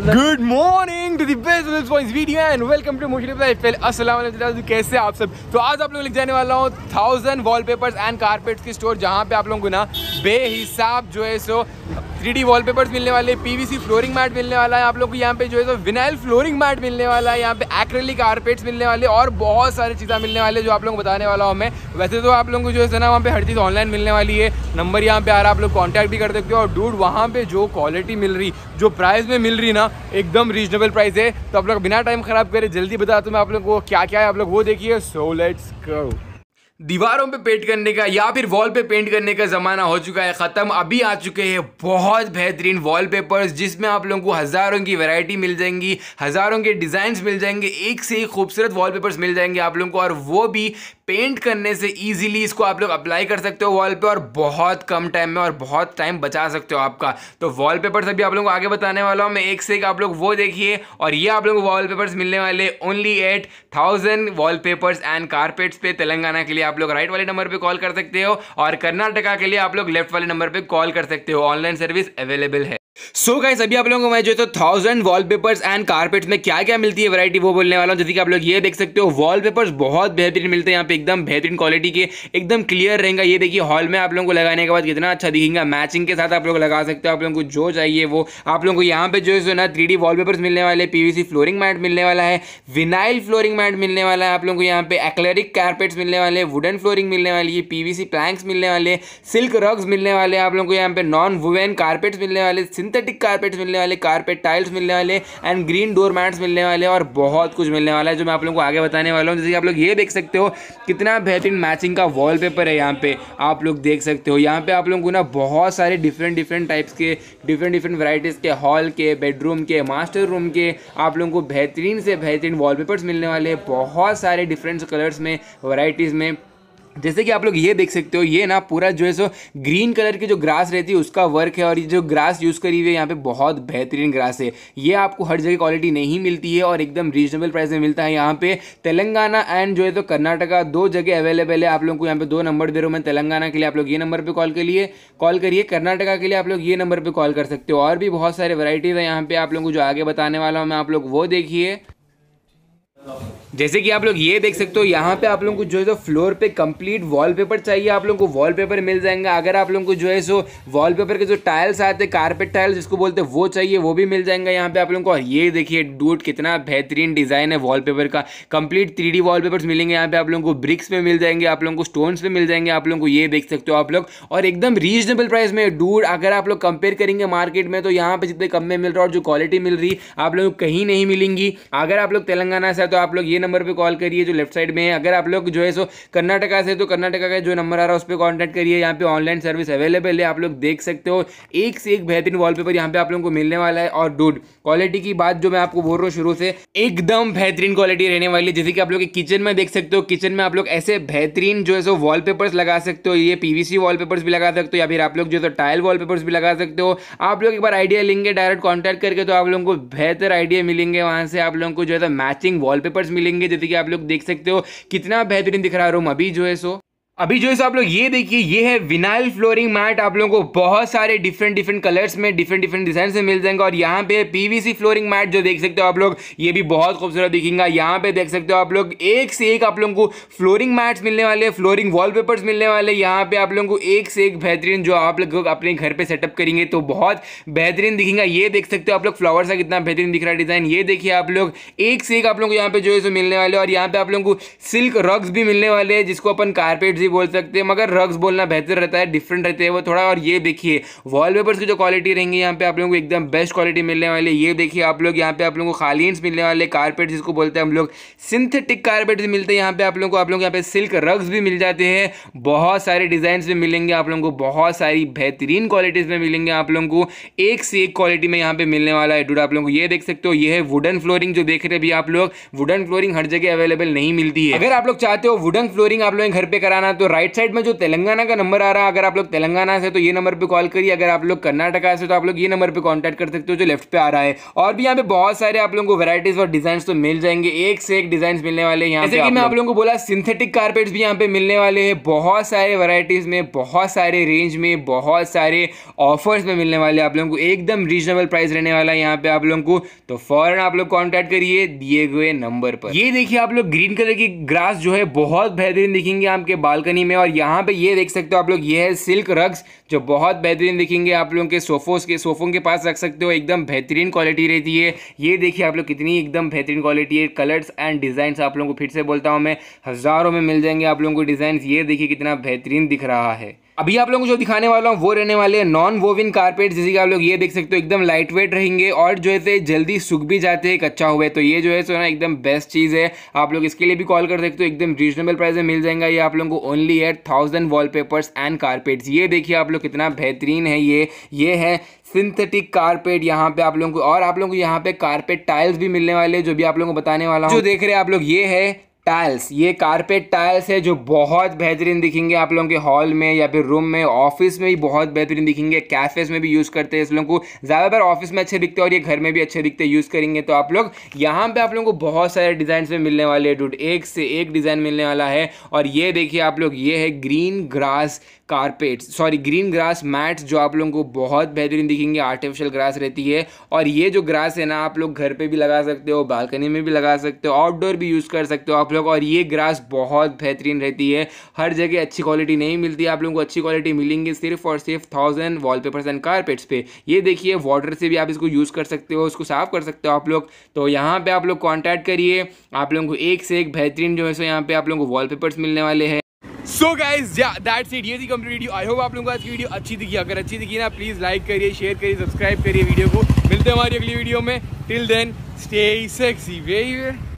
good morning to the best video and welcome to Musharraf lifestyle अस्सलाम वालेकुम कैसे आप सब तो आज आप लोग लेके जाने वाला हूँ थाउजेंड वॉलपेपर्स एंड कारपेट्स की स्टोर जहाँ पे आप लोगों को ना बेहिसाब जो है सो थ्री वॉलपेपर्स मिलने वाले पीवीसी फ्लोरिंग मैट मिलने वाला है आप लोग को यहाँ पे जो है तो विनाइल फ्लोरिंग मैट मिलने वाला है यहाँ पे एक्रेलिक कारपेट्स मिलने वाले और बहुत सारी चीज़ें मिलने वाले जो आप लोग बताने वाला हूँ मैं वैसे तो आप लोगों को जो है ना वहाँ पे हर चीज़ ऑनलाइन मिलने वाली है नंबर यहाँ पे आ रहा है आप लोग कॉन्टैक्ट भी कर सकते हो और डूड वहाँ पे जो क्वालिटी मिल रही जो प्राइस में मिल रही ना एकदम रीजनेबल प्राइस है तो आप लोग बिना टाइम खराब करे जल्दी बता हूँ तो मैं आप लोग को क्या क्या है आप लोग वो देखिए सो लेट्स करो दीवारों पे पेंट करने का या फिर वॉल पे पेंट करने का ज़माना हो चुका है ख़त्म अभी आ चुके हैं बहुत बेहतरीन वॉलपेपर्स जिसमें आप लोगों को हज़ारों की वैरायटी मिल जाएंगी हज़ारों के डिज़ाइंस मिल जाएंगे एक से एक खूबसूरत वॉलपेपर्स मिल जाएंगे आप लोगों को और वो भी पेंट करने से इजीली इसको आप लोग अप्लाई कर सकते हो वॉल पे और बहुत कम टाइम में और बहुत टाइम बचा सकते हो आपका तो वॉल पेपर अभी आप लोगों को आगे बताने वाला हूँ मैं एक से एक आप लोग वो देखिए और ये आप लोगों को वॉल पेपर्स मिलने वाले only eight thousand wallpapers and carpets पे तेलंगाना के लिए आप लोग राइट वाले नंबर पर कॉल कर सकते हो और कर्नाटका के लिए आप लोग लेफ्ट वाले नंबर पर कॉल कर सकते हो ऑनलाइन सर्विस अवेलेबल है सो so गाइस अभी आप लोगों को मैं जो है तो थाउजेंड वॉलपेपर्स एंड कारपेट्स में क्या क्या मिलती है वैरायटी वो बोलने वाला हूँ जैसे कि आप लोग ये देख सकते हो वॉलपेपर्स बहुत बेहतरीन मिलते हैं यहाँ पे एकदम बेहतरीन क्वालिटी के एकदम क्लियर रहेगा ये देखिए हॉल में आप लोगों को लगाने के बाद कितना अच्छा दिखेगा मैचिंग के साथ आप लोग लगा सकते हो आप लोगों को जो चाहिए वो आप लोगों को यहाँ पे जो है ना थ्री वॉलपेपर्स मिलने वाले पीवीसी फ्लोरिंग मैट मिलने वाला है विनाइल फ्लोरिंग मैट मिलने वाला है आप लोगों को यहाँ पे एक्लेरिक कारपेट्स मिलने वाले वुडन फ्लोरिंग मिलने वाली है पीवीसी वी मिलने वाले सिल्क रग्स मिलने वाले आप लोगों को यहाँ पे नॉन वुवेन कारपेट्स मिलने वाले सिंथेटिक कारपेट्स मिलने वाले कारपेट टाइल्स मिलने वाले एंड ग्रीन डोर मैट्स मिलने वाले और बहुत कुछ मिलने वाला है जो मैं आप लोगों को आगे बताने वाला हूँ जैसे कि आप लोग ये देख सकते हो कितना बेहतरीन मैचिंग का वॉल है यहाँ पे आप लोग देख सकते हो यहाँ पे आप लोगों को ना बहुत सारे डिफरेंट डिफरेंट टाइप्स के डिफरेंट डिफरेंट वराइटीज़ के हॉल के बेडरूम के मास्टर रूम के आप लोगों को बेहतरीन से बेहतरीन वॉलपेपर्स मिलने वाले हैं बहुत सारे डिफरेंट कलर्स में वराइटीज़ में जैसे कि आप लोग ये देख सकते हो ये ना पूरा जो है सो ग्रीन कलर की जो ग्रास रहती है उसका वर्क है और ये जो ग्रास यूज़ करी हुई है यहाँ पे बहुत बेहतरीन ग्रास है ये आपको हर जगह क्वालिटी नहीं मिलती है और एकदम रीजनेबल प्राइस में मिलता है यहाँ पे तेलंगाना एंड जो है तो कर्नाटका दो जगह अवेलेबल है आप लोग को यहाँ पे दो नंबर दे रहा हूँ मैं तेलंगाना के लिए आप लोग ये नंबर पर कॉल के लिए कॉल करिए कर्नाटका के लिए आप लोग ये नंबर पर कॉल कर सकते हो और भी बहुत सारे वराइटीज़ है यहाँ पर आप लोग को जो आगे बताने वाला हूँ मैं आप लोग वो देखिए जैसे कि आप लोग ये देख सकते हो यहाँ पे आप लोगों को जो है सो फ्लोर पे कंप्लीट वॉलपेपर चाहिए आप लोगों को वॉलपेपर मिल जाएगा अगर आप लोगों को जो है सो वॉलपेपर के जो टाइल्स आते हैं कारपेट टाइल्स जिसको बोलते हैं वो चाहिए वो भी मिल जाएगा यहाँ पे आप लोगों को और ये देखिए डूट कितना बेहतरीन डिज़ाइन है वॉल का कंप्लीट थ्री डी मिलेंगे यहाँ पे आप लोगों को ब्रिक्स में मिल जाएंगे आप लोगों को स्टोन्स में मिल जाएंगे आप लोगों को ये देख सकते हो आप लोग और एकदम रीजनेबल प्राइस में डूट अगर आप लोग कंपेयर करेंगे मार्केट में तो यहाँ पे जितने कम में मिल रहा है और जो क्वालिटी मिल रही आप लोगों को कहीं नहीं मिलेंगी अगर आप लोग तेलंगाना से तो आप लोग ये नंबर पर कॉल करिए जो लेफ्ट साइड में है अगर आप लोग जो है सो कर्नाटका से तो कर्नाटका का जो नंबर आ रहा है उस पर कॉन्टैक्ट करिए यहाँ पे ऑनलाइन सर्विस अवेलेबल है आप लोग देख सकते हो एक से एक बेहतरीन वॉलपेपर यहाँ पे आप लोगों को मिलने वाला है और डूड क्वालिटी की बात जो मैं आपको बोल रहा हूँ शुरू से एकदम बेहतरीन क्वालिटी रहने वाली है जैसे कि आप लोग किचन में देख सकते हो किचन में आप लोग ऐसे बेहतरीन जो है सो वॉलपेपर्स लगा सकते हो ये पीवीसी वॉलपेपर्स भी लगा सकते हो या फिर आप लोग जो है टाइल वॉलपेपर्स भी लगा सकते हो आप लोग एक बार आइडिया लेंगे डायरेक्ट कॉन्टैक्ट करके तो आप लोगों को बेहतर आइडिया मिलेंगे वहाँ से आप लोगों को जो है मैचिंग वॉल वॉलपेपर्स मिलेंगे जैसे कि आप लोग देख सकते हो कितना बेहतरीन दिख रहा है रूम अभी जो है सो अभी जो है आप लोग ये देखिए ये है विनाइल फ्लोरिंग मैट आप लोगों को बहुत सारे डिफरेंट डिफरेंट कलर्स में डिफरेंट डिफरेंट डिजाइन में मिल जाएंगे और यहाँ पे पीवीसी फ्लोरिंग मैट जो देख सकते हो आप लोग ये भी बहुत खूबसूरत दिखेगा यहाँ पे देख सकते हो आप लोग एक से एक आप लोगों को फ्लोरिंग मैट्स मिलने वाले फ्लोरिंग वॉल मिलने वाले यहाँ पे आप लोगों को एक से एक बेहतरीन जो आप लोग अपने घर पर सेटअप करेंगे तो बहुत बेहतरीन दिखेगा ये देख सकते हो आप लोग फ्लावर्स का कितना बेहतरीन दिख रहा है डिजाइन ये देखिए आप लोग एक से एक आप लोग को यहाँ पे जो है सो मिलने वाले और यहाँ पे आप लोगों को सिल्क रग्स भी मिलने वाले हैं जिसको अपन कारपेट भी बोल सकते हैं मगर रग्स बोलना बेहतर रहता है डिफरेंट रहते हैं वो थोड़ा और ये देखिए वॉलपेपर्स की जो क्वालिटी रहेंगी यहाँ पे आप लोगों को एकदम बेस्ट क्वालिटी मिलने वाली है ये देखिए आप लोग यहाँ पे आप लोगों को खालीन्स मिलने वाले कारपेट जिसको बोलते हैं हम लोग सिंथेटिक कारपेट भी मिलते हैं यहाँ पे आप लोगों को आप लोग यहाँ पे सिल्क रग्स भी मिल जाते हैं बहुत सारे डिज़ाइन भी मिलेंगे आप लोगों को बहुत सारी बेहतरीन क्वालिटीज़ में मिलेंगे आप लोगों को एक से एक क्वालिटी में यहाँ पे मिलने वाला है डूडा आप लोगों को ये देख सकते हो ये है वुडन फ्लोरिंग जो देख रहे भी आप लोग वुडन फ्लोरिंग हर जगह अवेलेबल नहीं मिलती है अगर आप लोग चाहते हो वुडन फ्लोरिंग आप लोग घर पे कराना तो राइट साइड में जो तेलंगाना का नंबर आ रहा है अगर आप लोग तेलंगाना से तो ये नंबर पर कॉल करिए अगर आप लोग कर्नाटका से तो आप लोग ये नंबर पर कॉन्टैक्ट कर सकते हो जो लेफ्ट पर आ रहा है और भी यहाँ पे बहुत सारे आप लोगों को वैराइटीज और डिजाइन तो मिल जाएंगे एक से एक डिजाइन मिलने वाले यहाँ जैसे कि मैं आप लोगों को बोला सिंथेटिक कारपेट्स भी यहाँ पे मिलने वाले हैं बहुत सारे वैरायटीज में बहुत सारे रेंज में बहुत सारे ऑफर्स में मिलने वाले आप लोगों को एकदम रीजनेबल प्राइस रहने वाला है यहाँ पे आप लोगों को तो फॉरन आप लोग कॉन्टेक्ट करिए दिए गए नंबर पर ये देखिए आप लोग ग्रीन कलर की ग्रास जो है बहुत बेहतरीन दिखेंगे आपके बाल बालकनी में और यहाँ पे ये देख सकते हो आप लोग ये है सिल्क रग्स जो बहुत बेहतरीन दिखेंगे आप लोगों के सोफोस के सोफों के पास रख सकते हो एकदम बेहतरीन क्वालिटी रहती है ये देखिए आप लोग कितनी एकदम बेहतरीन क्वालिटी है कलर्स एंड डिज़ाइन आप लोगों को फिर से बोलता हूँ मैं हज़ारों में मिल जाएंगे आप लोगों को डिज़ाइन ये देखिए कितना बेहतरीन दिख रहा है अभी आप लोगों को जो दिखाने वाला हूँ वो रहने वाले हैं नॉन वोविन कारपेट जैसे कि आप लोग ये देख सकते हो एकदम लाइट वेट रहेंगे और जो है जल्दी सूख भी जाते हैं कच्चा हुए तो ये जो है सो ना एकदम बेस्ट चीज़ है आप लोग इसके लिए भी कॉल कर सकते हो एकदम रीजनेबल प्राइस में मिल जाएगा ये आप लोगों को ओनली है थाउजेंड वॉल एंड कारपेट्स ये देखिए आप लोग कितना बेहतरीन है ये ये है सिंथेटिक कारपेट यहाँ पे आप लोगों को और आप लोगों को यहाँ पे कारपेट टाइल्स भी मिलने वाले जो भी आप लोगों को बताने वाला हूँ जो देख रहे हैं आप लोग ये है टाइल्स ये कारपेट टाइल्स है जो बहुत बेहतरीन दिखेंगे आप लोगों के हॉल में या फिर रूम में ऑफिस में भी बहुत बेहतरीन दिखेंगे कैफेज में भी यूज़ करते हैं इस लोगों को ज़्यादातर ऑफिस में अच्छे दिखते हैं और ये घर में भी अच्छे दिखते हैं यूज़ करेंगे तो आप लोग यहाँ पे आप लोगों को बहुत सारे डिज़ाइन में मिलने वाले हैं डूड एक से एक डिज़ाइन मिलने वाला है और ये देखिए आप लोग ये है green grass carpets sorry green grass mats जो आप लोगों को बहुत बेहतरीन दिखेंगे आर्टिफिशियल ग्रास रहती है और ये जो ग्रास है ना आप लोग घर पे भी लगा सकते हो बालकनी में भी लगा सकते हो आउटडोर भी यूज़ कर सकते हो आप लोग और ये ग्रास बहुत बेहतरीन रहती है हर जगह अच्छी क्वालिटी नहीं मिलती आप लोगों को अच्छी क्वालिटी मिलेंगी सिर्फ और सिर्फ thousand wallpapers and carpets पे ये देखिए वाटर से भी आप इसको यूज़ कर सकते हो इसको साफ़ कर सकते हो आप लोग तो यहाँ पर आप लोग कॉन्टैक्ट करिए आप लोगों को एक से एक बेहतरीन जो है सो यहाँ पर आप लोगों को वॉल मिलने वाले हैं सो गाइज दैट्स इट ये थी कंप्लीट वीडियो आई होप आप लोगों को आज की वीडियो अच्छी दिखी अगर अच्छी दिखी ना प्लीज़ लाइक करिए शेयर करिए सब्सक्राइब करिए वीडियो को मिलते हैं हमारी अगली वीडियो में टिल देन स्टे सेक्सी वे